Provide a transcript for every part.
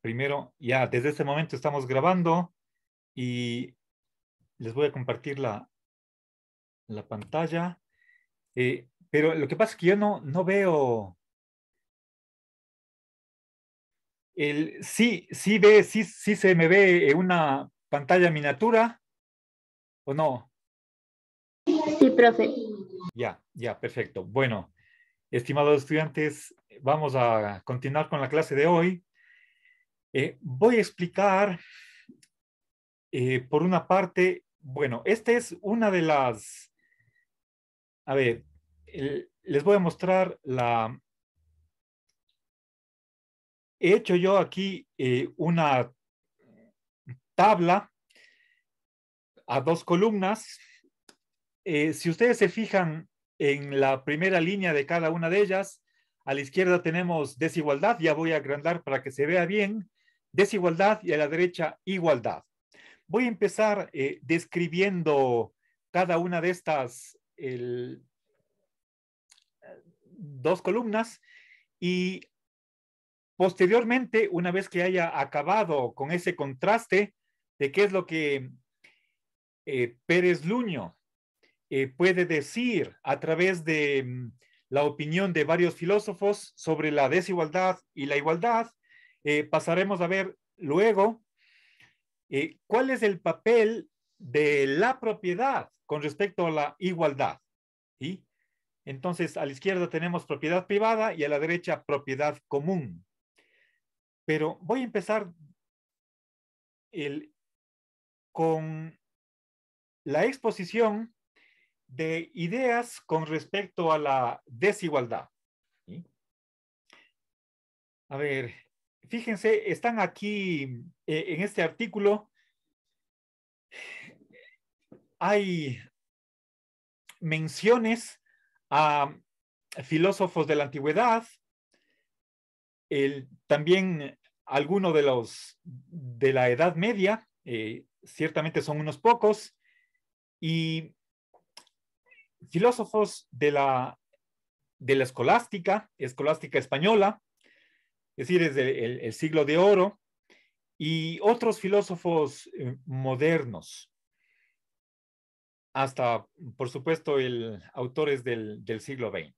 primero, ya desde este momento estamos grabando y les voy a compartir la, pantalla. Eh, pero lo que pasa es que yo no, no veo. El, sí, sí, ve, sí, sí se me ve eh, una pantalla miniatura o no. Sí, profe. Ya, ya, perfecto. Bueno, estimados estudiantes, vamos a continuar con la clase de hoy. Eh, voy a explicar, eh, por una parte, bueno, esta es una de las, a ver, les voy a mostrar la, he hecho yo aquí eh, una tabla a dos columnas. si ustedes se fijan en la primera línea de cada una de ellas, a la izquierda tenemos desigualdad, ya voy a agrandar para que se vea bien desigualdad y a la derecha igualdad. Voy a empezar eh, describiendo cada una de estas eh, dos columnas y posteriormente, una vez que haya acabado con ese contraste de qué es lo que eh, Pérez Luño puede decir a través de mm, la opinión de varios filósofos sobre la desigualdad y la igualdad, eh, pasaremos a ver luego eh, cuál es el papel de la propiedad con respecto a la igualdad. ¿sí? Entonces, a la izquierda tenemos propiedad privada y a la derecha propiedad común. Pero voy a empezar con la exposición de ideas con respecto a la desigualdad. A ver, fíjense, están aquí eh, en este artículo. Hay menciones a filósofos de la antigüedad, también algunos de los de la Edad Media, eh, ciertamente son unos pocos, y filósofos de la, de la escolástica, escolástica española, es decir, desde el, siglo de oro, y otros filósofos eh, modernos, hasta, por supuesto, el, autores del, del siglo XX.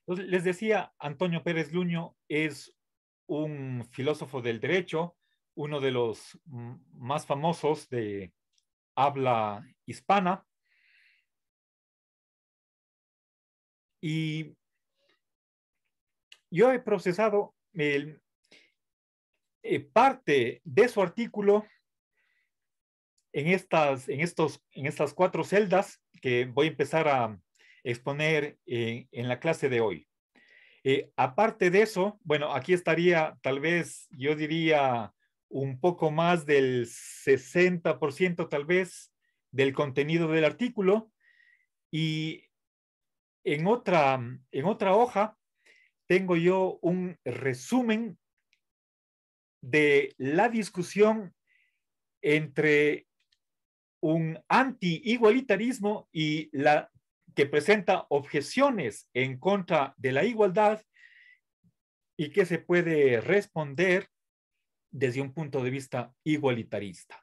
Entonces, les decía, Antonio Pérez Luño es un filósofo del derecho, uno de los mm, más famosos de habla hispana. Y yo he procesado eh, parte de su artículo en estas, en, estos, en estas cuatro celdas que voy a empezar a exponer eh, en, la clase de hoy. Eh, aparte de eso, bueno, aquí estaría tal vez, yo diría, un poco más del 60% tal vez del contenido del artículo y en otra, en otra hoja tengo yo un resumen de la discusión entre un anti-igualitarismo y la que presenta objeciones en contra de la igualdad y que se puede responder desde un punto de vista igualitarista.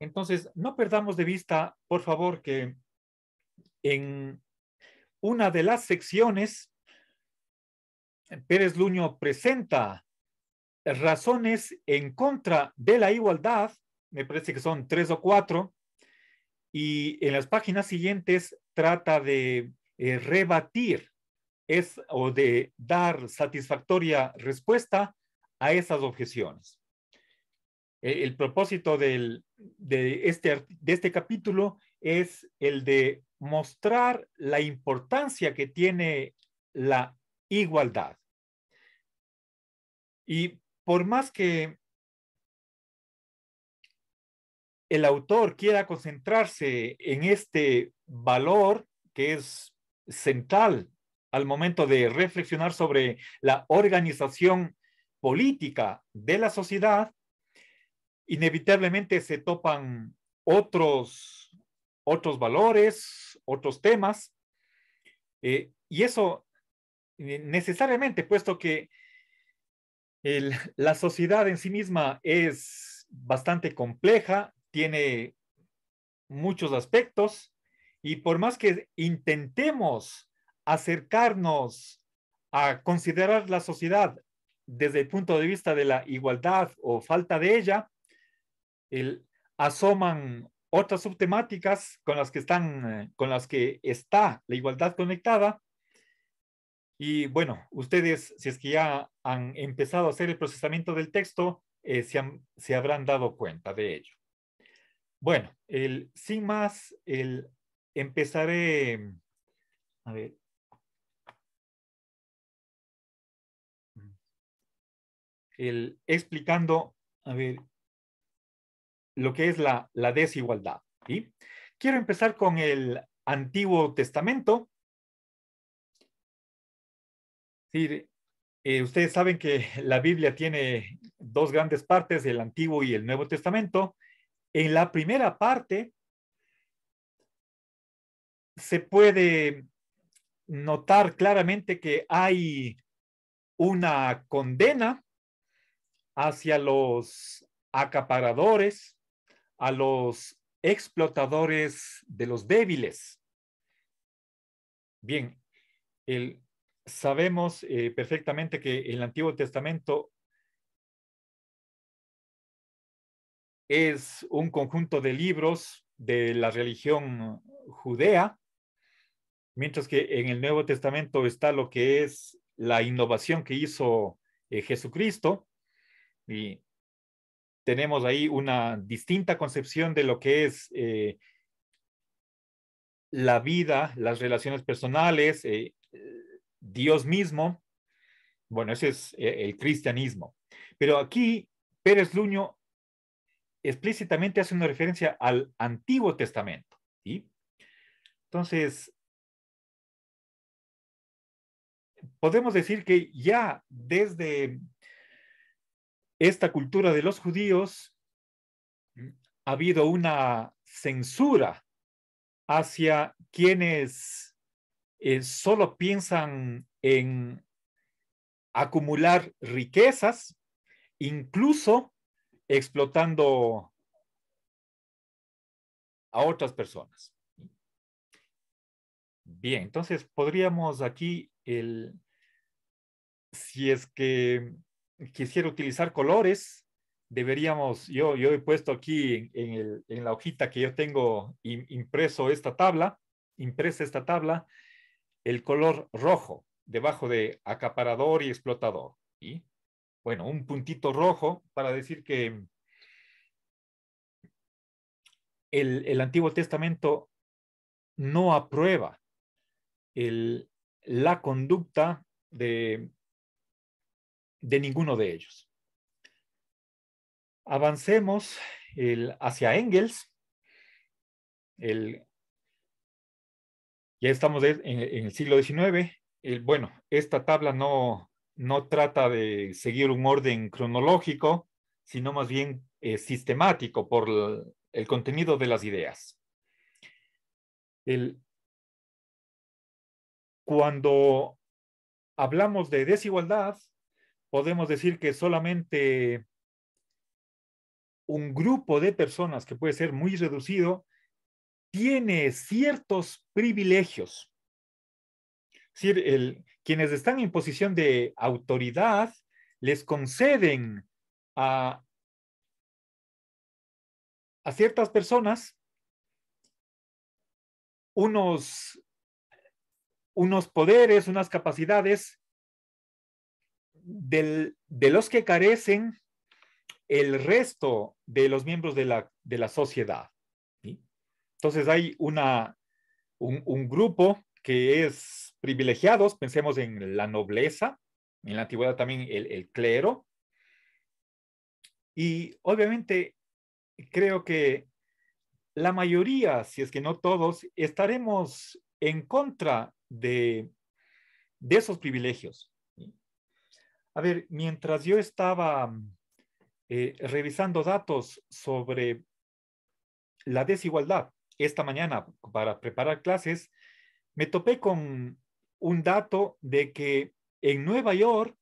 Entonces, no perdamos de vista, por favor, que en una de las secciones Pérez Luño presenta razones en contra de la igualdad, me parece que son tres o cuatro, y en las páginas siguientes trata de eh, rebatir es, o de dar satisfactoria respuesta a esas objeciones. E, el, propósito de, este, de este capítulo es el de mostrar la importancia que tiene la igualdad. Y por más que el autor quiera concentrarse en este valor que es central al momento de reflexionar sobre la organización política de la sociedad, inevitablemente se topan otros, otros valores, otros temas, eh, y eso eh, necesariamente, puesto que la sociedad en sí misma es bastante compleja, tiene muchos aspectos y por más que intentemos acercarnos a considerar la sociedad desde el punto de vista de la igualdad o falta de ella, asoman otras subtemáticas con las que están, eh, con las que está la igualdad conectada y bueno, ustedes, si es que ya han empezado a hacer el procesamiento del texto, eh, se, habrán dado cuenta de ello. Bueno, sin más, el, empezaré... A ver. explicando, a ver, lo que es la, desigualdad. Quiero empezar con el Antiguo Testamento Sí, eh, ustedes saben que la Biblia tiene dos grandes partes, el Antiguo y el Nuevo Testamento. En la primera parte se puede notar claramente que hay una condena hacia los acaparadores, a los explotadores de los débiles. Bien, el sabemos eh, perfectamente que el Antiguo Testamento es un conjunto de libros de la religión judea, mientras que en el Nuevo Testamento está lo que es la innovación que hizo eh, Jesucristo. Y tenemos ahí una distinta concepción de lo que es eh, la vida, las relaciones personales, Dios mismo. Bueno, ese es eh, el cristianismo. Pero aquí Pérez Luño explícitamente hace una referencia al Antiguo Testamento. ¿sí? Entonces, podemos decir que ya desde esta cultura de los judíos ha habido una censura hacia quienes eh, solo piensan en acumular riquezas, incluso explotando a otras personas. Bien, entonces podríamos aquí, el, si es que quisiera utilizar colores, deberíamos, yo, yo he puesto aquí en la hojita que yo tengo impreso esta tabla, impresa esta tabla, el color rojo debajo de acaparador y explotador. y Bueno, un puntito rojo para decir que el, el Antiguo Testamento no aprueba el, la conducta de, de ninguno de ellos. Avancemos el, hacia Engels, el ya estamos en, el siglo XIX. bueno, esta tabla no, no trata de seguir un orden cronológico, sino más bien eh, sistemático por el, contenido de las ideas. cuando hablamos de desigualdad, podemos decir que solamente un grupo de personas que puede ser muy reducido tiene ciertos privilegios. quienes están en posición de autoridad les conceden a, ciertas personas unos, unos poderes, unas capacidades de los que carecen el resto de los miembros de la, de la sociedad. Entonces hay un, grupo que es privilegiados, pensemos en la nobleza, en la antigüedad también el, clero, y obviamente creo que la mayoría, si es que no todos, estaremos en contra de, esos privilegios. A ver, mientras yo estaba eh, revisando datos sobre la desigualdad, esta mañana para preparar clases, me topé con un dato de que en Nueva York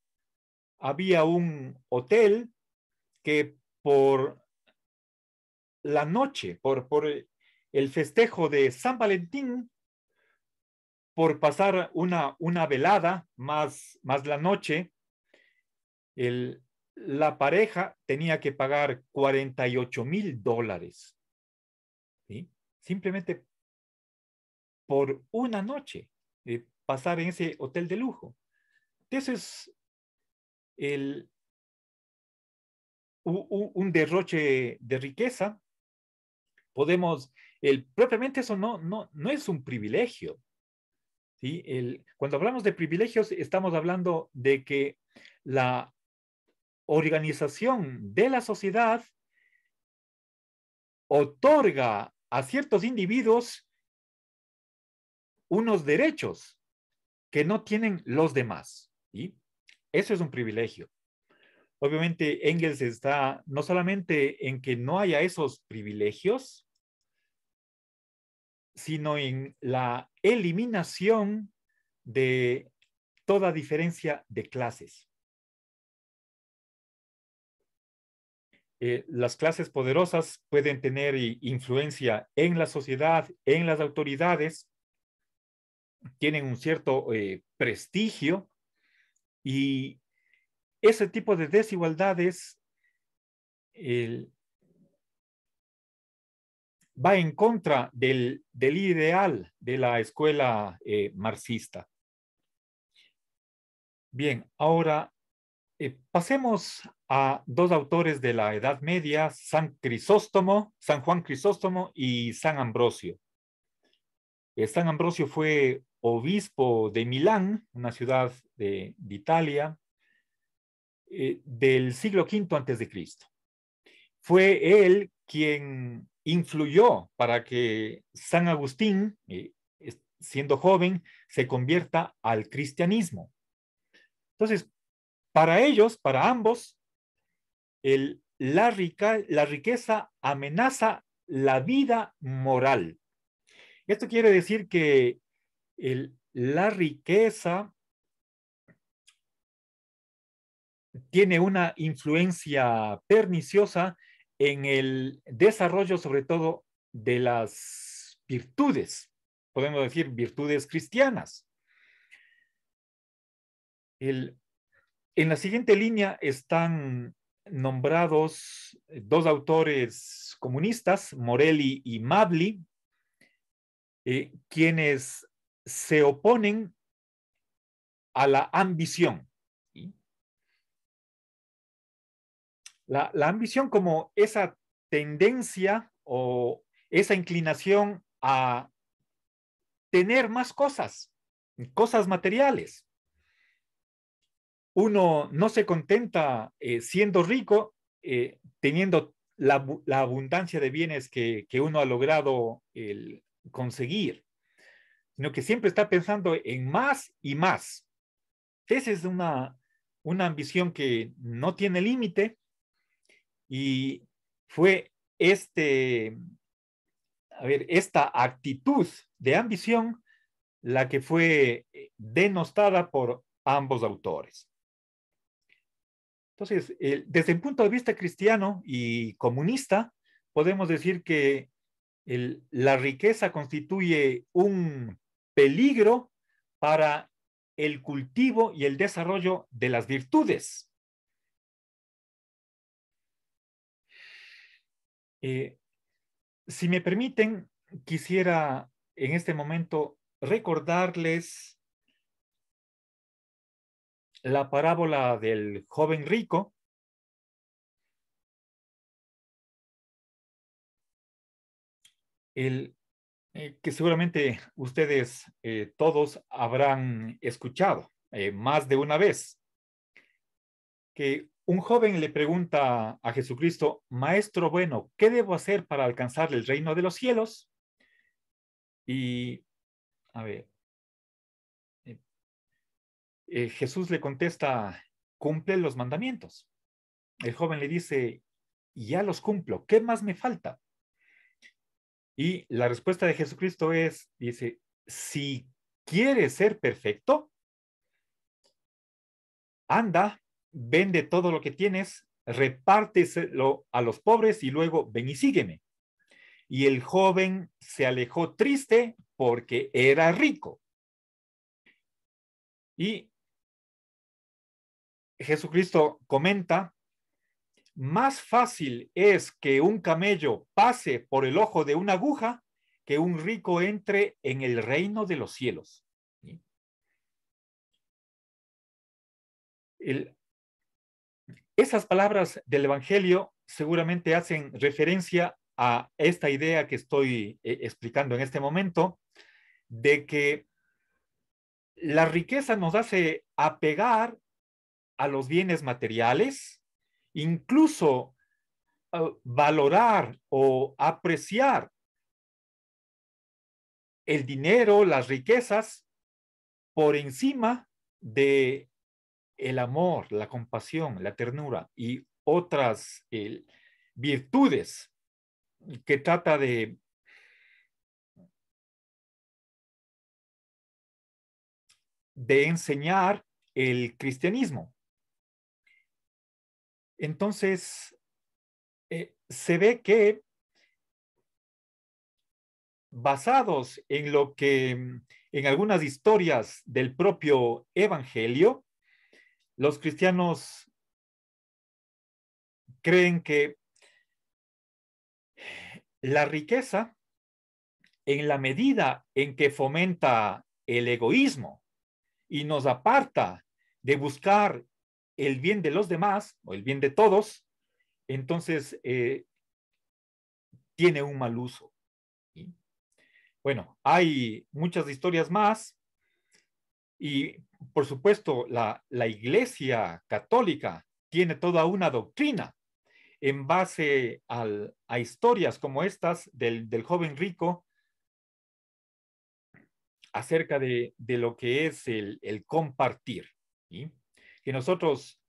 había un hotel que por la noche, por, el festejo de San Valentín, por pasar una, una velada más, más la noche, la pareja tenía que pagar 48 mil dólares simplemente por una noche eh, pasar en ese hotel de lujo. Entonces, el, un derroche de riqueza, podemos, el, propiamente eso no, no, no es un privilegio. cuando hablamos de privilegios, estamos hablando de que la organización de la sociedad otorga a ciertos individuos unos derechos que no tienen los demás. Y eso es un privilegio. Obviamente Engels está no solamente en que no haya esos privilegios, sino en la eliminación de toda diferencia de clases. Eh, las clases poderosas pueden tener eh, influencia en la sociedad, en las autoridades, tienen un cierto eh, prestigio y ese tipo de desigualdades va en contra del, ideal de la escuela marxista. Bien, ahora eh, pasemos a dos autores de la Edad Media, San Crisóstomo, San Juan Crisóstomo y San Ambrosio. Eh, San Ambrosio fue obispo de Milán, una ciudad de, Italia, eh, del siglo V antes de Cristo. Fue él quien influyó para que San Agustín, siendo joven, se convierta al cristianismo. Entonces, para ellos, para ambos, la, riqueza amenaza la vida moral. Esto quiere decir que la riqueza tiene una influencia perniciosa en el desarrollo, sobre todo, de las virtudes, podemos decir virtudes cristianas. El en la siguiente línea están nombrados eh, dos autores comunistas, Morelli y Mabli, eh, quienes se oponen a la ambición. la, ambición como esa tendencia o esa inclinación a tener más cosas, cosas materiales uno no se contenta eh, siendo rico, eh, teniendo la, abundancia de bienes que, uno ha logrado conseguir, sino que siempre está pensando en más y más. Esa es una, ambición que no tiene límite y fue este, esta actitud de ambición la que fue eh, denostada por ambos autores. Entonces, desde el punto de vista cristiano y comunista, podemos decir que la riqueza constituye un peligro para el cultivo y el desarrollo de las virtudes. Eh, si me permiten, quisiera en este momento recordarles la parábola del joven rico, el, eh, que seguramente ustedes eh, todos habrán escuchado eh, más de una vez, que un joven le pregunta a Jesucristo, Maestro bueno, ¿qué debo hacer para alcanzar el reino de los cielos? Y, a ver, eh, Jesús le contesta, cumple los mandamientos. El joven le dice, ya los cumplo, ¿qué más me falta? Y la respuesta de Jesucristo es, dice, si quieres ser perfecto, anda, vende todo lo que tienes, repárteselo a los pobres y luego ven y sígueme. Y el joven se alejó triste porque era rico. Y Jesucristo comenta, más fácil es que un camello pase por el ojo de una aguja que un rico entre en el reino de los cielos. esas palabras del Evangelio seguramente hacen referencia a esta idea que estoy eh, explicando en este momento, de que la riqueza nos hace apegar a los bienes materiales, incluso eh, valorar o apreciar el dinero, las riquezas, por encima de el amor, la compasión, la ternura y otras eh, virtudes que trata de de enseñar el cristianismo. Entonces, eh, se ve que basados en lo que, mm, en algunas historias del propio Evangelio, los cristianos creen que la riqueza, en la medida en que fomenta el egoísmo y nos aparta de buscar el bien de los demás o el bien de todos, entonces eh, tiene un mal uso. Bueno, hay muchas historias más y por supuesto la, la Iglesia Católica tiene toda una doctrina en base a historias como estas del, del joven rico acerca de, de, lo que es el, el compartir. ¿sí? que nosotros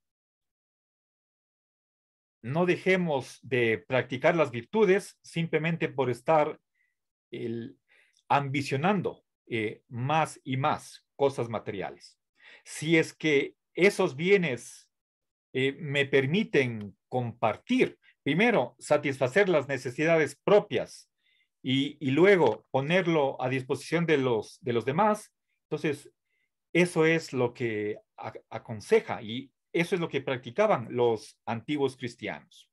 no dejemos de practicar las virtudes simplemente por estar ambicionando eh, más y más cosas materiales. Si es que esos bienes eh, me permiten compartir, primero, satisfacer las necesidades propias y, y, luego ponerlo a disposición de los, de los demás, entonces eso es lo que aconseja y eso es lo que practicaban los antiguos cristianos.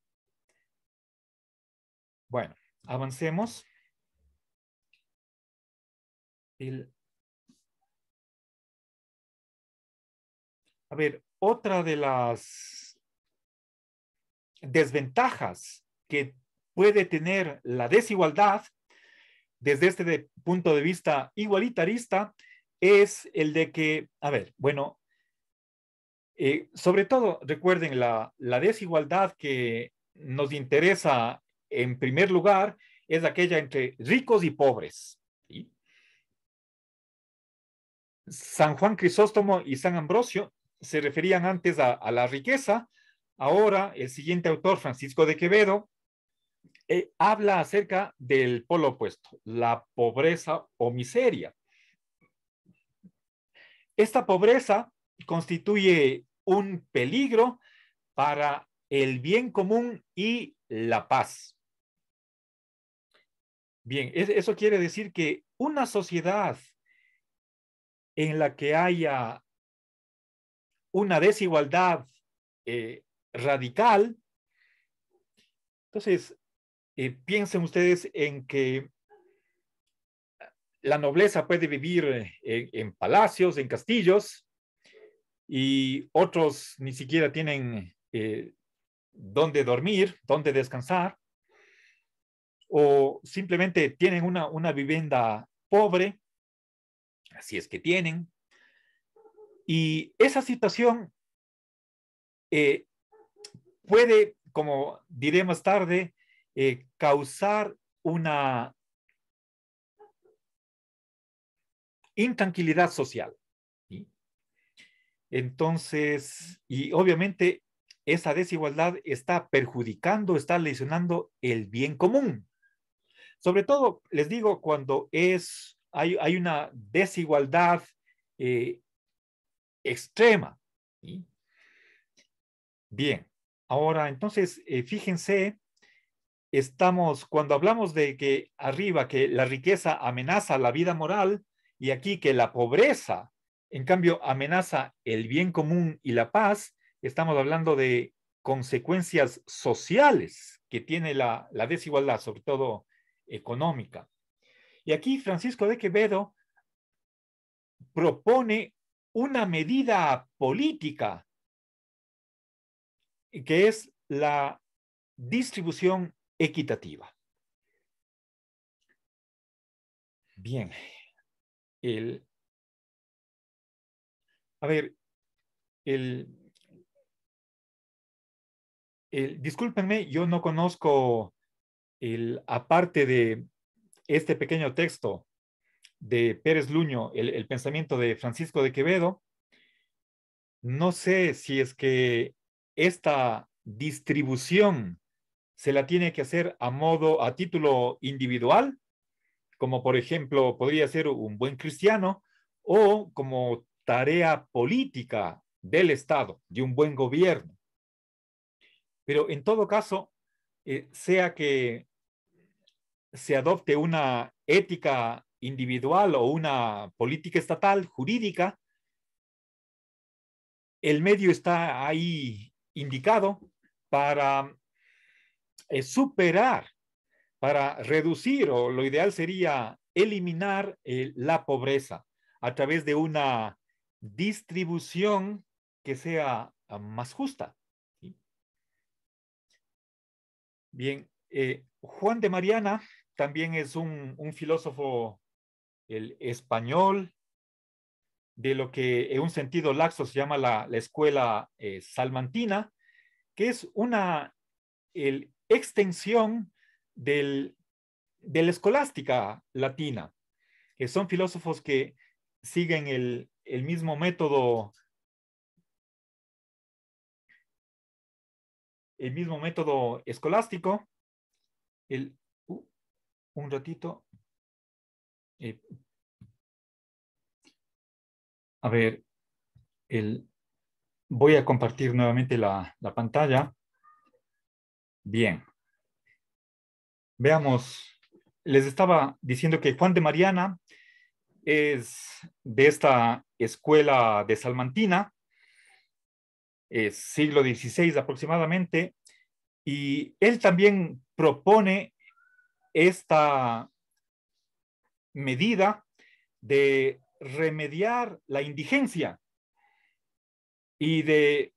Bueno, avancemos. A ver, otra de las desventajas que puede tener la desigualdad desde este punto de vista igualitarista es el de que, a ver, bueno, eh, sobre todo recuerden la, desigualdad que nos interesa en primer lugar es aquella entre ricos y pobres. San Juan Crisóstomo y San Ambrosio se referían antes a, la riqueza. Ahora, el siguiente autor, Francisco de Quevedo, eh, habla acerca del polo opuesto, la pobreza o miseria. Esta pobreza constituye un peligro para el bien común y la paz. Bien, eso quiere decir que una sociedad en la que haya una desigualdad eh, radical, entonces eh, piensen ustedes en que la nobleza puede vivir eh, en, palacios, en castillos, y otros ni siquiera tienen eh, dónde dormir, dónde descansar, o simplemente tienen una, vivienda pobre, así es que tienen. Y esa situación eh, puede, como diré más tarde, causar una intranquilidad social. ¿sí? Entonces, y obviamente esa desigualdad está perjudicando, está lesionando el bien común. Sobre todo, les digo, cuando es, hay, una desigualdad eh, extrema. Bien, ahora entonces, eh, fíjense, estamos, cuando hablamos de que arriba, que la riqueza amenaza la vida moral, y aquí que la pobreza, en cambio, amenaza el bien común y la paz, estamos hablando de consecuencias sociales que tiene la, desigualdad, sobre todo económica. Y aquí Francisco de Quevedo propone una medida política que es la distribución equitativa. Bien, el... A ver, el... discúlpenme, yo no conozco el, aparte de este pequeño texto de Pérez Luño, el, el pensamiento de Francisco de Quevedo, no sé si es que esta distribución se la tiene que hacer a modo, a título individual como por ejemplo podría ser un buen cristiano o como tarea política del Estado, de un buen gobierno. Pero en todo caso, eh, sea que se adopte una ética individual o una política estatal jurídica, el medio está ahí indicado para eh, superar para reducir o lo ideal sería eliminar eh, la pobreza a través de una distribución que sea ah, más justa. Bien, eh, Juan de Mariana también es un, filósofo el español de lo que en un sentido laxo se llama la, escuela eh, salmantina, que es una el, extensión del, de la escolástica latina, que son filósofos que siguen el, el mismo método el mismo método escolástico. El, uh, un ratito. Eh, a ver, el, voy a compartir nuevamente la, la pantalla. Bien. Veamos, les estaba diciendo que Juan de Mariana es de esta escuela de Salmantina, es siglo XVI aproximadamente, y él también propone esta medida de remediar la indigencia y de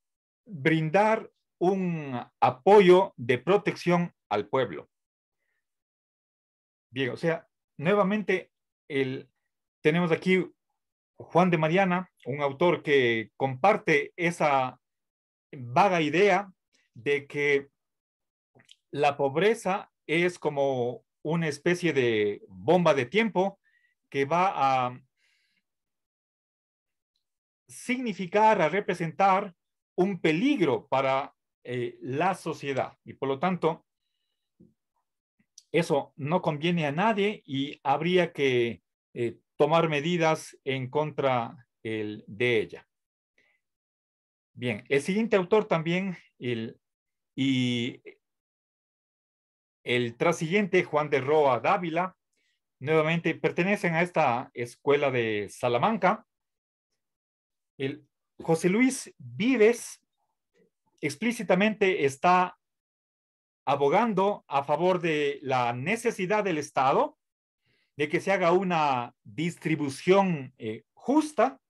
brindar un apoyo de protección al pueblo. Bien, o sea, nuevamente tenemos aquí Juan de Mariana, un autor que comparte esa vaga idea de que la pobreza es como una especie de bomba de tiempo que va a significar, a representar un peligro para eh, la sociedad. Y por lo tanto, eso no conviene a nadie y habría que eh, tomar medidas en contra el, de ella. Bien, el siguiente autor también, el, y el trasiguiente, Juan de Roa Dávila, nuevamente pertenecen a esta escuela de Salamanca. El José Luis Vives explícitamente está abogando a favor de la necesidad del Estado de que se haga una distribución eh, justa,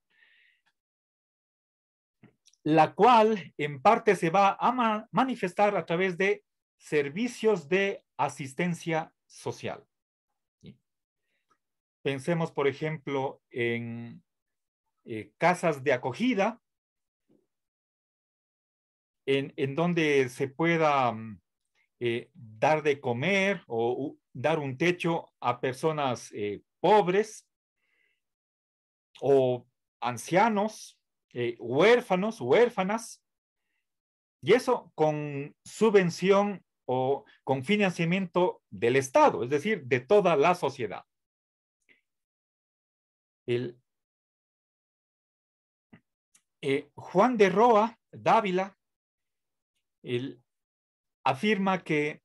la cual en parte se va a manifestar a través de servicios de asistencia social. Pensemos, por ejemplo, en eh, casas de acogida, en, donde se pueda mm, eh, dar de comer o dar un techo a personas eh, pobres o ancianos, eh, huérfanos, huérfanas, y eso con subvención o con financiamiento del Estado, es decir, de toda la sociedad. El, Juan de Roa, Dávila, el, afirma que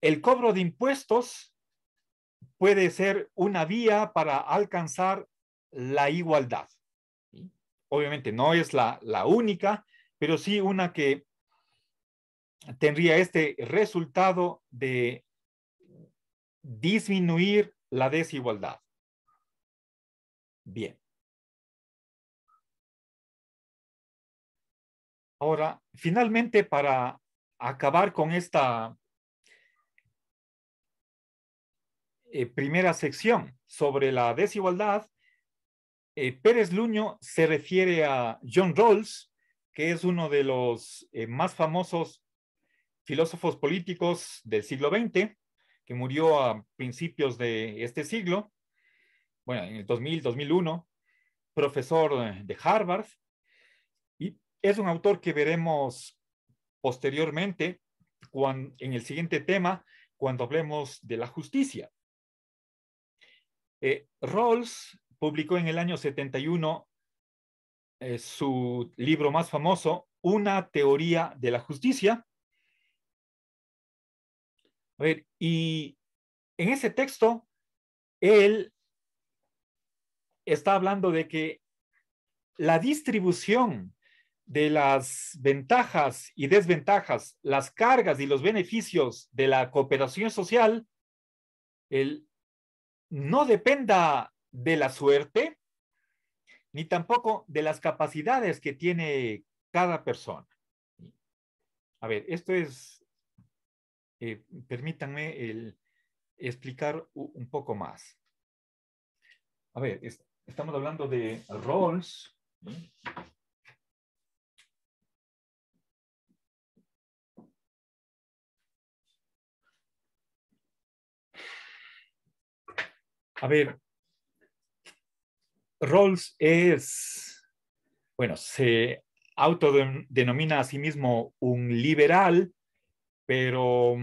el cobro de impuestos puede ser una vía para alcanzar la igualdad. Obviamente no es la, única, pero sí una que tendría este resultado de disminuir la desigualdad. Bien. Ahora, finalmente, para acabar con esta eh, primera sección sobre la desigualdad, eh, Pérez Luño se refiere a John Rawls, que es uno de los eh, más famosos filósofos políticos del siglo XX, que murió a principios de este siglo, bueno, en el 2000, 2001, profesor de Harvard, es un autor que veremos posteriormente en el siguiente tema, cuando hablemos de la justicia. Eh, Rawls publicó en el año 71 eh, su libro más famoso, Una teoría de la justicia. A ver, y en ese texto, él está hablando de que la distribución de las ventajas y desventajas, las cargas y los beneficios de la cooperación social, no dependa de la suerte, ni tampoco de las capacidades que tiene cada persona. A ver, esto es, eh, permítanme explicar un poco más. A ver, estamos hablando de roles, A ver, Rawls es, bueno, se autodenomina a sí mismo un liberal, pero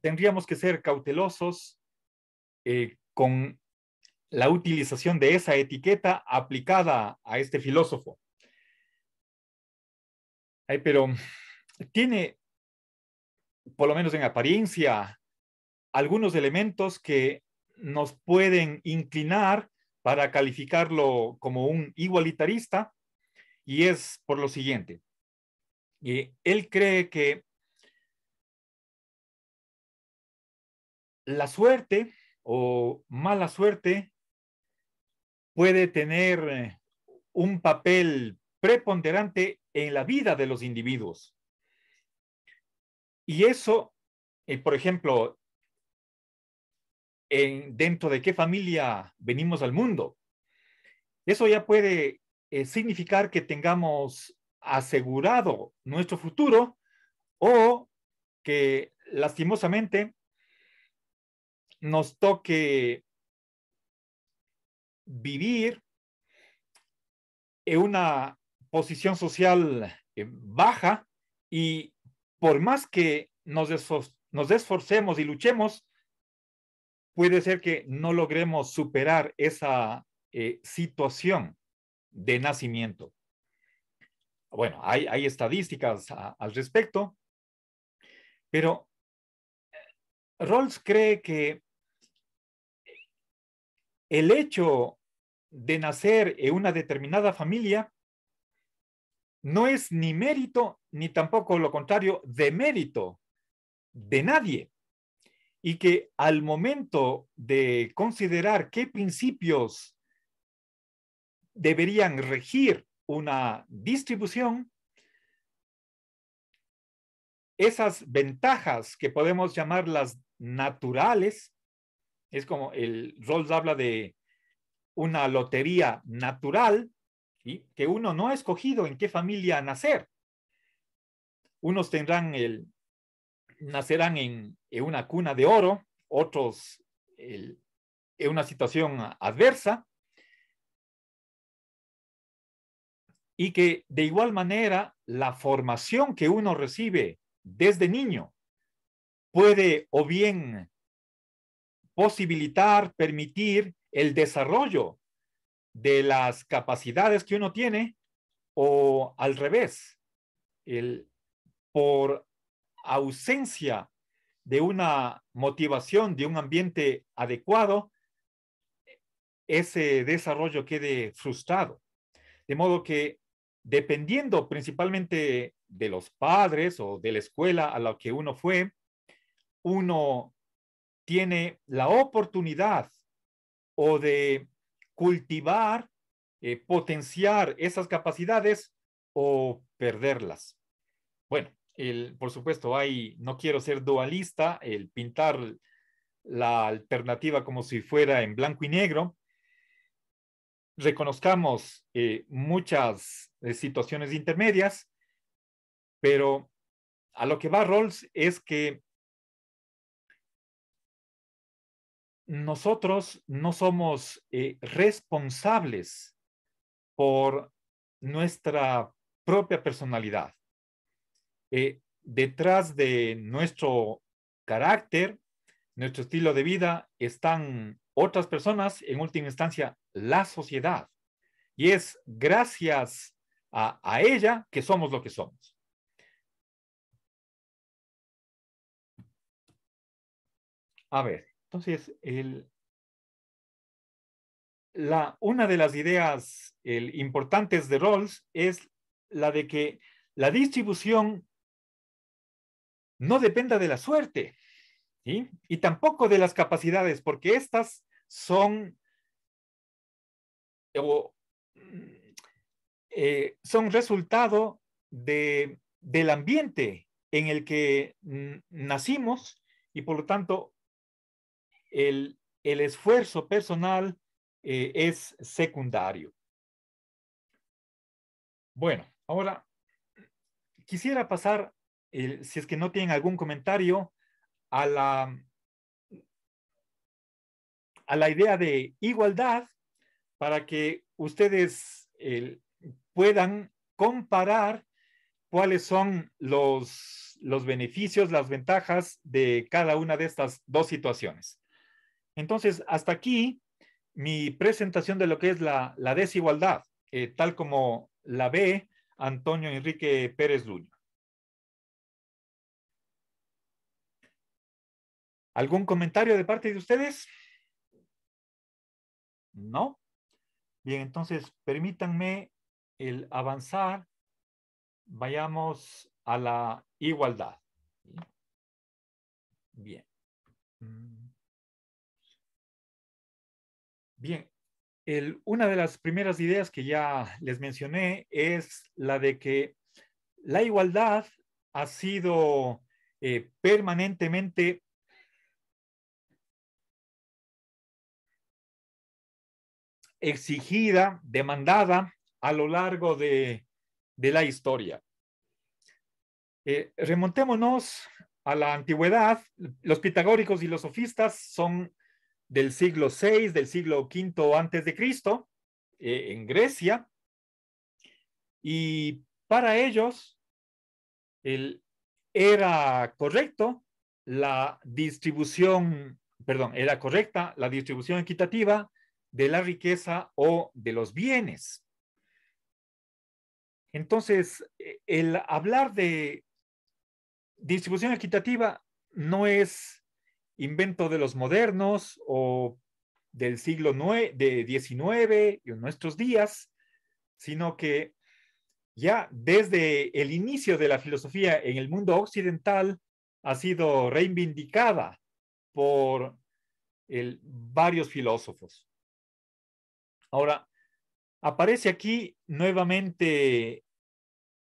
tendríamos que ser cautelosos eh, con la utilización de esa etiqueta aplicada a este filósofo. pero tiene, por lo menos en apariencia, algunos elementos que nos pueden inclinar para calificarlo como un igualitarista y es por lo siguiente. Y eh, él cree que la suerte o mala suerte puede tener eh, un papel preponderante en la vida de los individuos. Y eso, eh, por ejemplo, en dentro de qué familia venimos al mundo. Eso ya puede eh, significar que tengamos asegurado nuestro futuro o que lastimosamente nos toque vivir en una posición social eh, baja y por más que nos, esforcemos y luchemos, puede ser que no logremos superar esa eh, situación de nacimiento. Bueno, hay, estadísticas al respecto, pero eh, Rawls cree que el hecho de nacer en una determinada familia no es ni mérito, ni tampoco lo contrario, de mérito de nadie y que al momento de considerar qué principios deberían regir una distribución, esas ventajas que podemos llamar las naturales, es como el Rawls habla de una lotería natural, y que uno no ha escogido en qué familia nacer. Unos tendrán el nacerán en, una cuna de oro, otros en una situación adversa, y que de igual manera la formación que uno recibe desde niño puede o bien posibilitar, permitir el desarrollo de las capacidades que uno tiene o al revés, el, por ausencia de una motivación, de un ambiente adecuado, ese desarrollo quede frustrado. De modo que, dependiendo principalmente de los padres o de la escuela a la que uno fue, uno tiene la oportunidad o de cultivar, eh, potenciar esas capacidades o perderlas. Bueno, por supuesto, hay, no quiero ser dualista, el pintar la alternativa como si fuera en blanco y negro. Reconozcamos eh, muchas eh, situaciones intermedias, pero a lo que va Rawls es que nosotros no somos eh, responsables por nuestra propia personalidad. Eh, detrás de nuestro carácter, nuestro estilo de vida, están otras personas, en última instancia, la sociedad. Y es gracias a, ella que somos lo que somos. A ver, entonces, el, la, una de las ideas importantes de Rawls es la de que la distribución no dependa de la suerte y tampoco de las capacidades, porque estas son, mm, eh, son resultado de, del ambiente en el que mm, nacimos y por lo tanto el, esfuerzo personal eh, es secundario. Bueno, ahora quisiera pasar si es que no tienen algún comentario a la, a la idea de igualdad para que ustedes puedan comparar cuáles son los, los beneficios, las ventajas de cada una de estas dos situaciones. Entonces, hasta aquí mi presentación de lo que es la, desigualdad, eh, tal como la ve Antonio Enrique Pérez Luño. ¿Algún comentario de parte de ustedes? ¿No? Bien, entonces permítanme el avanzar. Vayamos a la igualdad. Bien. Mm. Bien, una de las primeras ideas que ya les mencioné es la de que la igualdad ha sido eh, permanentemente exigida, demandada a lo largo de, de la historia. Eh, remontémonos a la antigüedad. Los pitagóricos y los sofistas son del siglo VI, del siglo V antes de Cristo, eh, en Grecia. Y para ellos era correcto la distribución, perdón, era correcta la distribución equitativa de la riqueza o de los bienes. Entonces, e, el hablar de distribución equitativa no es invento de los modernos o del siglo XIX y en nuestros días, sino que ya desde el inicio de la filosofía en el mundo occidental ha sido reivindicada por varios filósofos. Ahora, aparece aquí nuevamente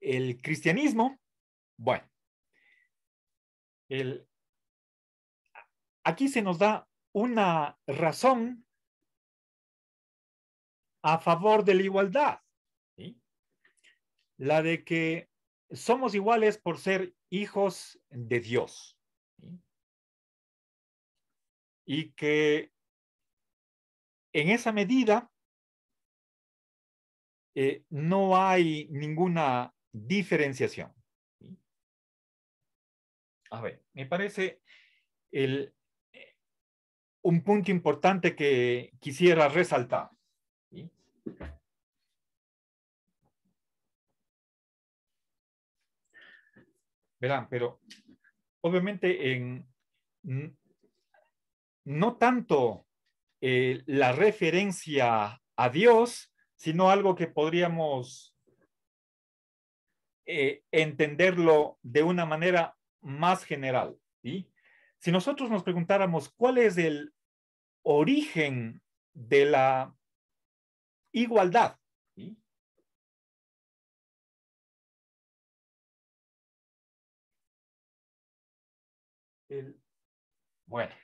el cristianismo. Bueno, aquí se nos da una razón a favor de la igualdad, la de que somos iguales por ser hijos de Dios y que en esa medida eh, no hay ninguna diferenciación. A ver, me parece eh, un punto importante que quisiera resaltar. Verán, pero obviamente en, no tanto eh, la referencia a Dios sino algo que podríamos eh, entenderlo de una manera más general. Si nosotros nos preguntáramos cuál es el origen de la igualdad, el, bueno,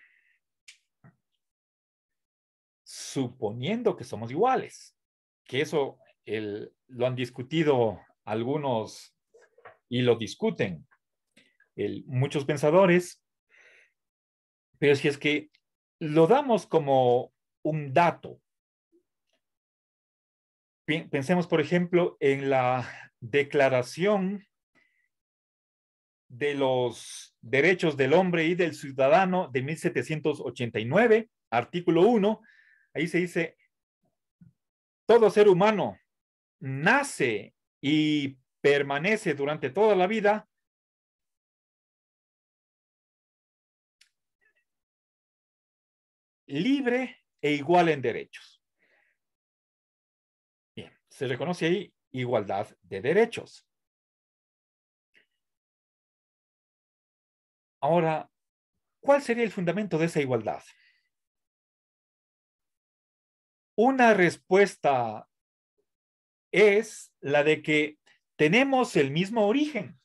suponiendo que somos iguales que eso lo han discutido algunos y lo discuten muchos pensadores, pero si es que lo damos como un dato, pensemos por ejemplo en la declaración de los derechos del hombre y del ciudadano de 1789, artículo 1, ahí se dice todo ser humano nace y permanece durante toda la vida libre e igual en derechos. Bien, se reconoce ahí igualdad de derechos. Ahora, ¿cuál sería el fundamento de esa igualdad? Una respuesta es la de que tenemos el mismo origen.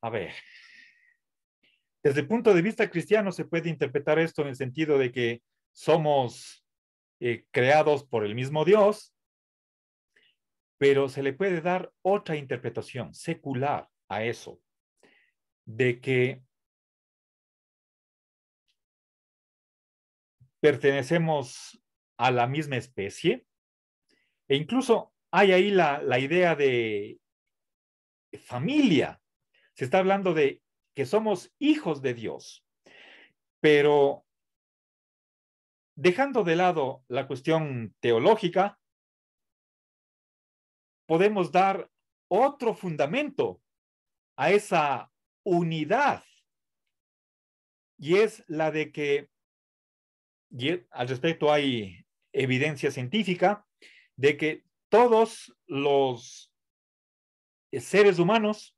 A ver, desde el punto de vista cristiano se puede interpretar esto en el sentido de que somos eh, creados por el mismo Dios, pero se le puede dar otra interpretación secular a eso, de que pertenecemos a la misma especie, e incluso hay ahí la, la idea de familia, se está hablando de que somos hijos de Dios, pero dejando de lado la cuestión teológica, podemos dar otro fundamento a esa unidad y es la de que al respecto hay evidencia científica de que todos los seres humanos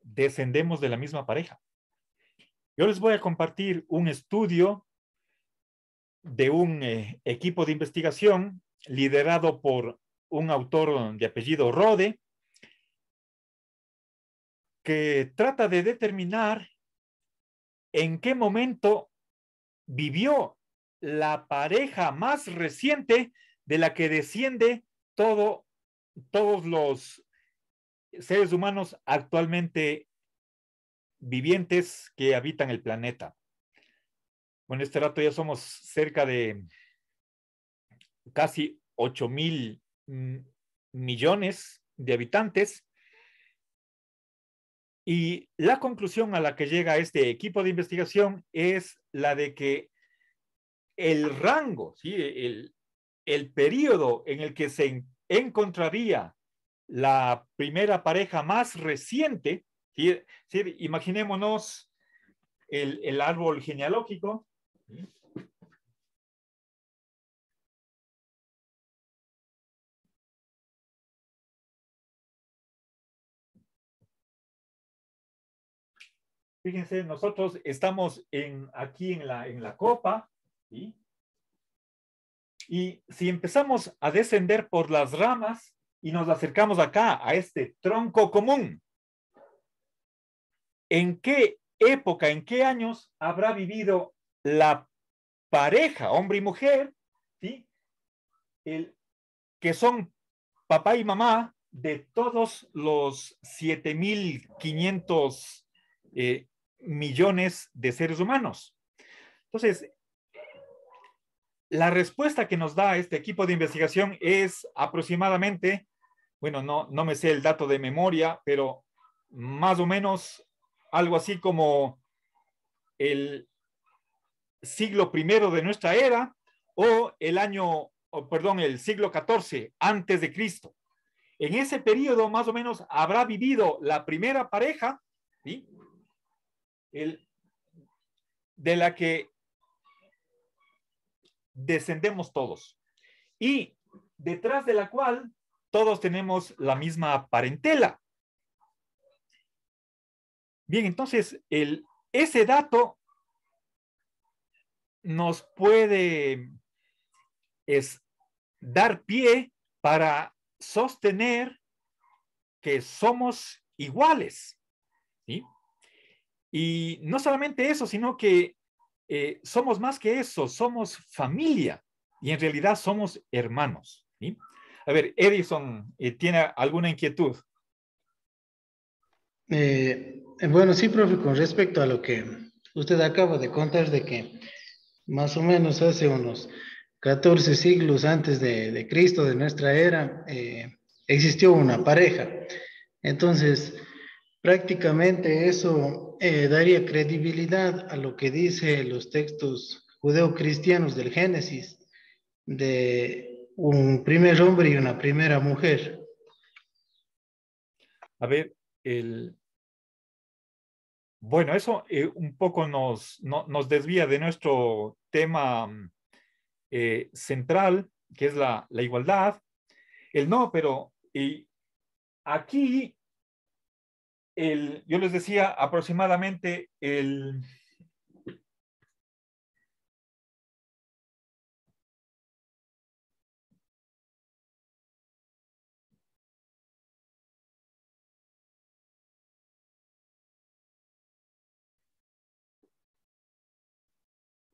descendemos de la misma pareja. Yo les voy a compartir un estudio de un eh, equipo de investigación liderado por un autor de apellido Rode, que trata de determinar en qué momento vivió la pareja más reciente de la que desciende todo, todos los seres humanos actualmente vivientes que habitan el planeta. Bueno, este rato ya somos cerca de casi 8 mil mm, millones de habitantes. Y la conclusión a la que llega este equipo de investigación es la de que el rango, ¿sí? el, periodo en el que se encontraría la primera pareja más reciente, imaginémonos el, el árbol genealógico, Fíjense, nosotros estamos en, aquí en la, en la copa, y si empezamos a descender por las ramas y nos acercamos acá, a este tronco común, ¿en qué época, en qué años habrá vivido la pareja, hombre y mujer, que son papá y mamá de todos los 7.500 eh, millones de seres humanos. Entonces, la respuesta que nos da este equipo de investigación es aproximadamente, bueno, no, me sé el dato de memoria, pero más o menos algo así como el siglo primero de nuestra era o el año, o perdón, el siglo XIV antes de Cristo. En ese periodo, más o menos, habrá vivido la primera pareja, ¿sí? el, de la que descendemos todos y detrás de la cual todos tenemos la misma parentela. Bien, entonces el, ese dato nos puede es, dar pie para sostener que somos iguales. ¿sí? Y no solamente eso, sino que eh, somos más que eso, somos familia y en realidad somos hermanos. A ver, Edison, eh, ¿tiene alguna inquietud? Eh, bueno, sí, profe, con respecto a lo que usted acaba de contar de que más o menos hace unos 14 siglos antes de, de Cristo, de nuestra era, existió una pareja. Entonces, Prácticamente eso eh, daría credibilidad a lo que dice los textos judeocristianos del Génesis, de un primer hombre y una primera mujer. A ver, el... bueno, eso eh, un poco nos, nos desvía de nuestro tema eh, central, que es la, igualdad. El no, pero y aquí yo les decía aproximadamente el...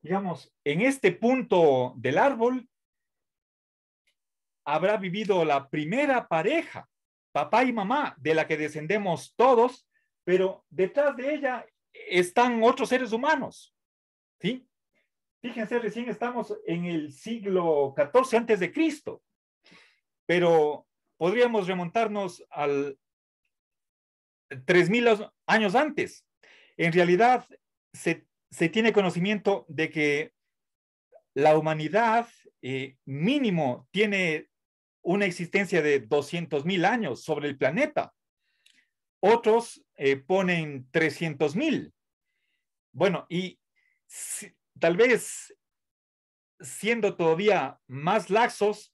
Digamos, en este punto del árbol habrá vivido la primera pareja papá y mamá, de la que descendemos todos, pero detrás de ella están otros seres humanos. ¿sí? Fíjense, recién estamos en el siglo XIV antes de Cristo, pero podríamos remontarnos al 3.000 años antes. En realidad, se, tiene conocimiento de que la humanidad eh, mínimo tiene una existencia de mil años sobre el planeta. Otros eh, ponen 300.000. Bueno, y tal vez siendo todavía más laxos,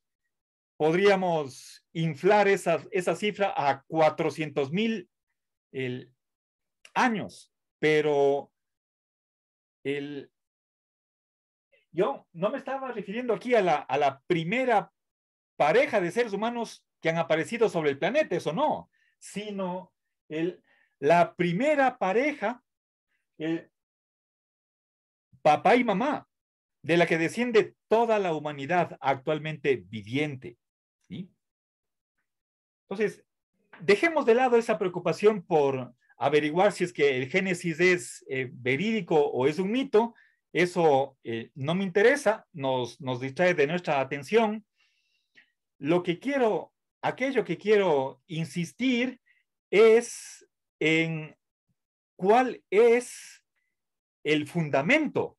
podríamos inflar esa, cifra a 400.000 mil años, pero el, yo no me estaba refiriendo aquí a la, a la primera pareja de seres humanos que han aparecido sobre el planeta, eso no, sino el, la primera pareja, el papá y mamá, de la que desciende toda la humanidad actualmente viviente. ¿sí? Entonces, dejemos de lado esa preocupación por averiguar si es que el Génesis es eh, verídico o es un mito. Eso eh, no me interesa, nos, nos distrae de nuestra atención lo que quiero, aquello que quiero insistir es en cuál es el fundamento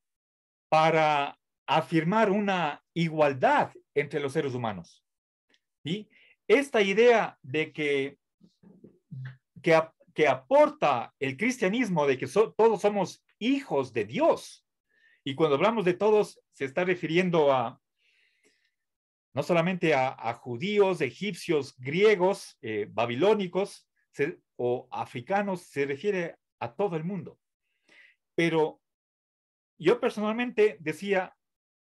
para afirmar una igualdad entre los seres humanos. Y Esta idea de que, que, aporta el cristianismo de que todos somos hijos de Dios, y cuando hablamos de todos, se está refiriendo a, no solamente a, judíos, egipcios, griegos, eh, babilónicos o africanos, se refiere a todo el mundo. Pero yo personalmente decía,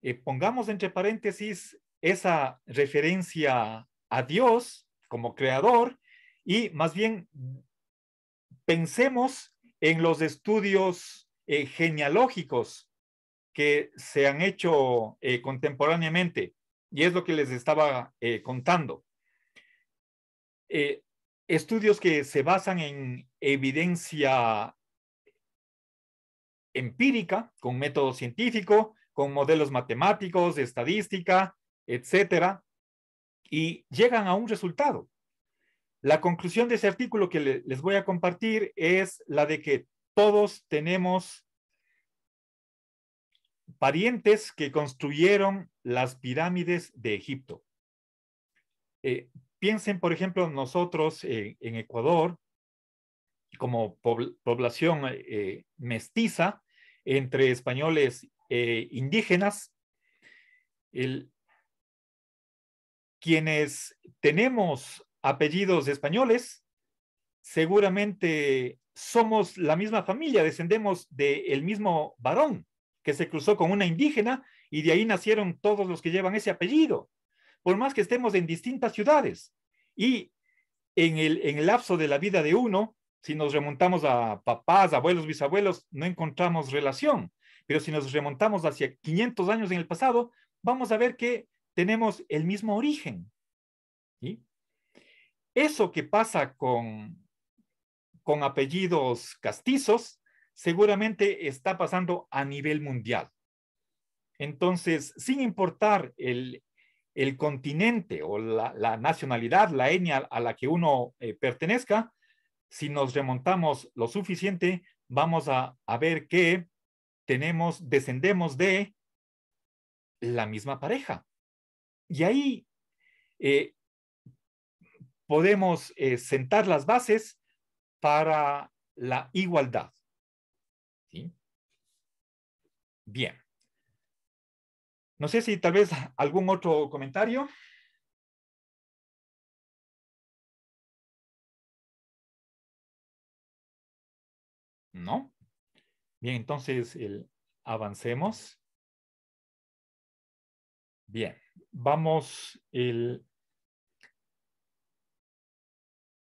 eh, pongamos entre paréntesis esa referencia a Dios como creador y más bien pensemos en los estudios eh, genealógicos que se han hecho contemporáneamente. Y es lo que les estaba eh, contando. Eh, estudios que se basan en evidencia empírica, con método científico, con modelos matemáticos, estadística, etcétera, y llegan a un resultado. La conclusión de ese artículo que les voy a compartir es la de que todos tenemos parientes que construyeron las pirámides de Egipto. Eh, piensen, por ejemplo, nosotros eh, en Ecuador, como población eh, mestiza entre españoles e indígenas, quienes tenemos apellidos españoles, seguramente somos la misma familia, descendemos del mismo varón que se cruzó con una indígena y de ahí nacieron todos los que llevan ese apellido, por más que estemos en distintas ciudades. Y en el, lapso de la vida de uno, si nos remontamos a papás, abuelos, bisabuelos, no encontramos relación. Pero si nos remontamos hacia 500 años en el pasado, vamos a ver que tenemos el mismo origen. Eso que pasa con apellidos castizos seguramente está pasando a nivel mundial. Entonces, sin importar el, continente o la, nacionalidad, la etnia a la que uno eh, pertenezca, si nos remontamos lo suficiente, vamos a, ver que tenemos, descendemos de la misma pareja. Y ahí eh, podemos eh, sentar las bases para la igualdad. Bien. No sé si tal vez algún otro comentario. ¿No? Bien, entonces el, avancemos. Bien, vamos el...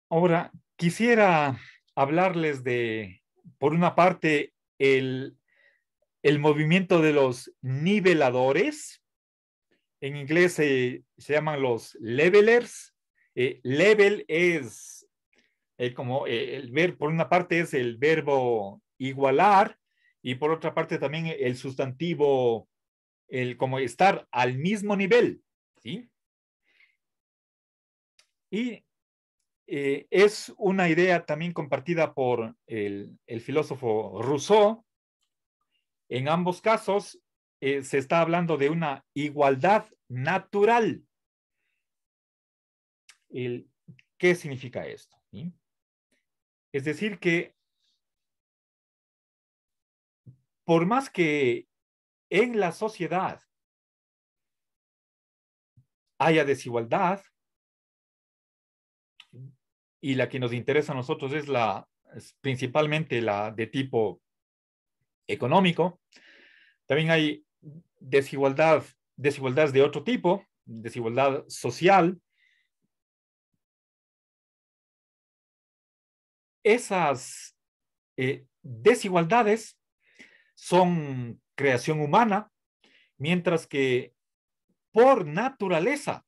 Ahora, quisiera hablarles de, por una parte, el el movimiento de los niveladores. En inglés se llaman los levelers. Eh, level es eh, como eh, el ver por una parte es el verbo igualar y por otra parte también el sustantivo, el como estar al mismo nivel. Y es una idea también compartida por el, el, filósofo Rousseau, en ambos casos eh, se está hablando de una igualdad natural. ¿Qué significa esto? Es decir, que por más que en la sociedad haya desigualdad, y la que nos interesa a nosotros es la principalmente la de tipo económico. También hay desigualdad, desigualdades de otro tipo, desigualdad social. Esas eh, desigualdades son creación humana, mientras que por naturaleza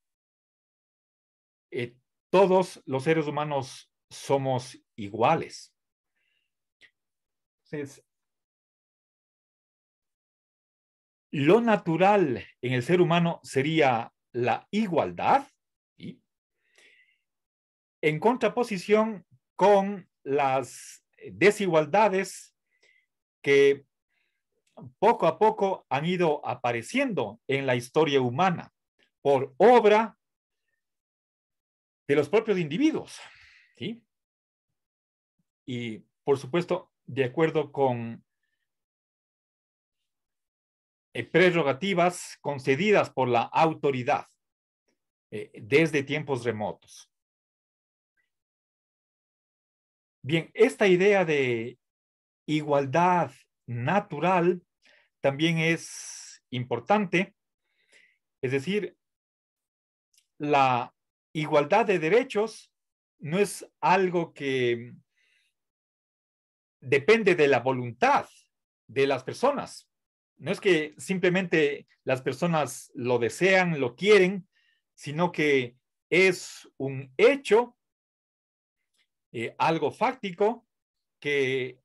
eh, todos los seres humanos somos iguales. Entonces, lo natural en el ser humano sería la igualdad, en contraposición con las desigualdades que poco a poco han ido apareciendo en la historia humana por obra de los propios individuos. Y, por supuesto, de acuerdo con prerrogativas eh, concedidas por la autoridad eh, desde tiempos remotos. Bien, esta idea de igualdad natural también es importante, es decir, la igualdad de derechos no es algo que depende de la voluntad de las personas, no es que simplemente las personas lo desean, lo quieren, sino que es un hecho, eh, algo fáctico, que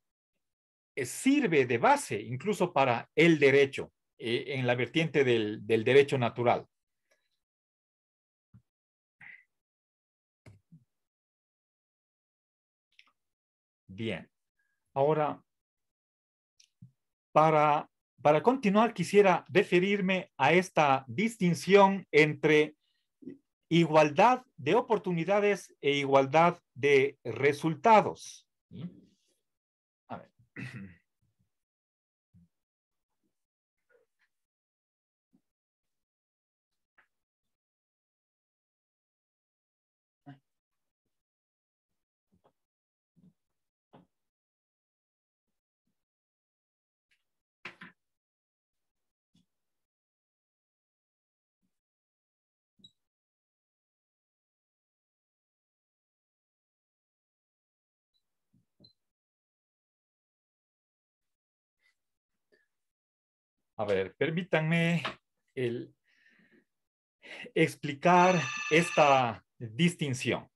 eh, sirve de base incluso para el derecho, eh, en la vertiente del, del derecho natural. Bien, ahora, para para continuar, quisiera referirme a esta distinción entre igualdad de oportunidades e igualdad de resultados. ¿Mm? A ver. A ver, permítanme explicar esta distinción.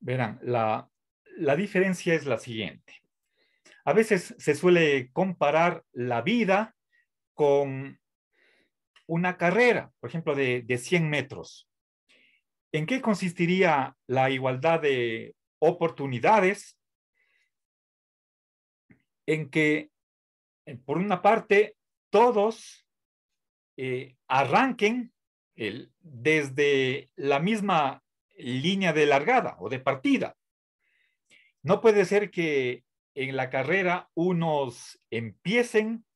Verán, la, diferencia es la siguiente. A veces se suele comparar la vida con una carrera, por ejemplo, de, de 100 metros. ¿En qué consistiría la igualdad de oportunidades? En que, eh, por una parte, todos eh, arranquen desde la misma línea de largada o de partida. No puede ser que en la carrera unos empiecen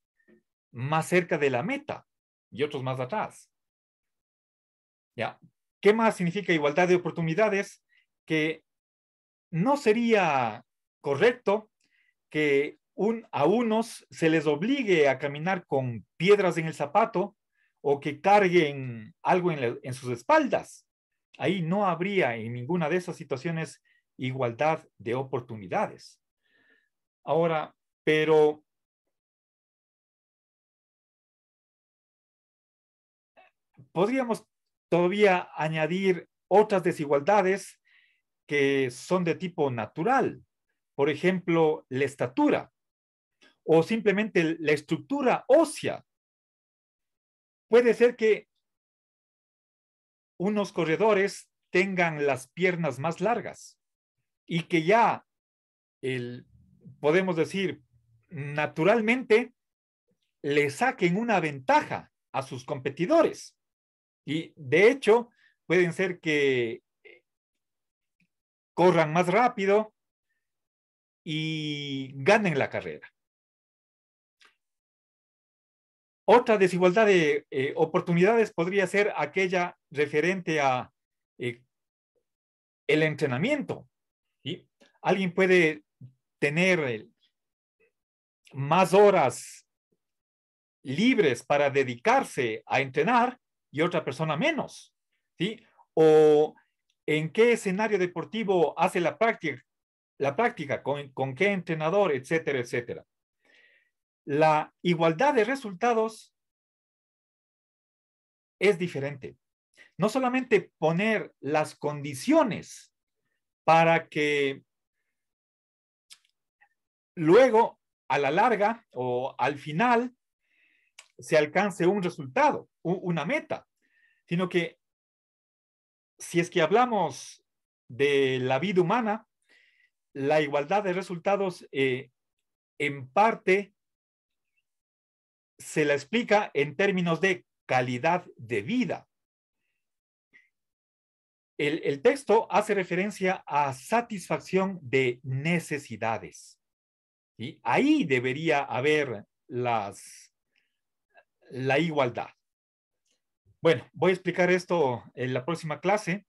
más cerca de la meta y otros más atrás. ¿Ya? ¿Qué más significa igualdad de oportunidades? Que no sería correcto que un, a unos se les obligue a caminar con piedras en el zapato o que carguen algo en, en sus espaldas. Ahí no habría en ninguna de esas situaciones igualdad de oportunidades. Ahora, pero podríamos todavía añadir otras desigualdades que son de tipo natural, por ejemplo, la estatura o simplemente la estructura ósea. Puede ser que unos corredores tengan las piernas más largas y que ya el, podemos decir naturalmente le saquen una ventaja a sus competidores. Y de hecho, pueden ser que eh, corran más rápido y ganen la carrera. Otra desigualdad de eh, oportunidades podría ser aquella referente a eh, el entrenamiento. Alguien puede tener más horas libres para dedicarse a entrenar y otra persona menos, ¿sí? O en qué escenario deportivo hace la práctica, la práctica, con, con qué entrenador, etcétera, etcétera. La igualdad de resultados es diferente. No solamente poner las condiciones para que luego, a la larga o al final, se alcance un resultado, una meta, sino que si es que hablamos de la vida humana, la igualdad de resultados eh, en parte se la explica en términos de calidad de vida. el, texto hace referencia a satisfacción de necesidades. y Ahí debería haber las la igualdad. Bueno, voy a explicar esto en la próxima clase.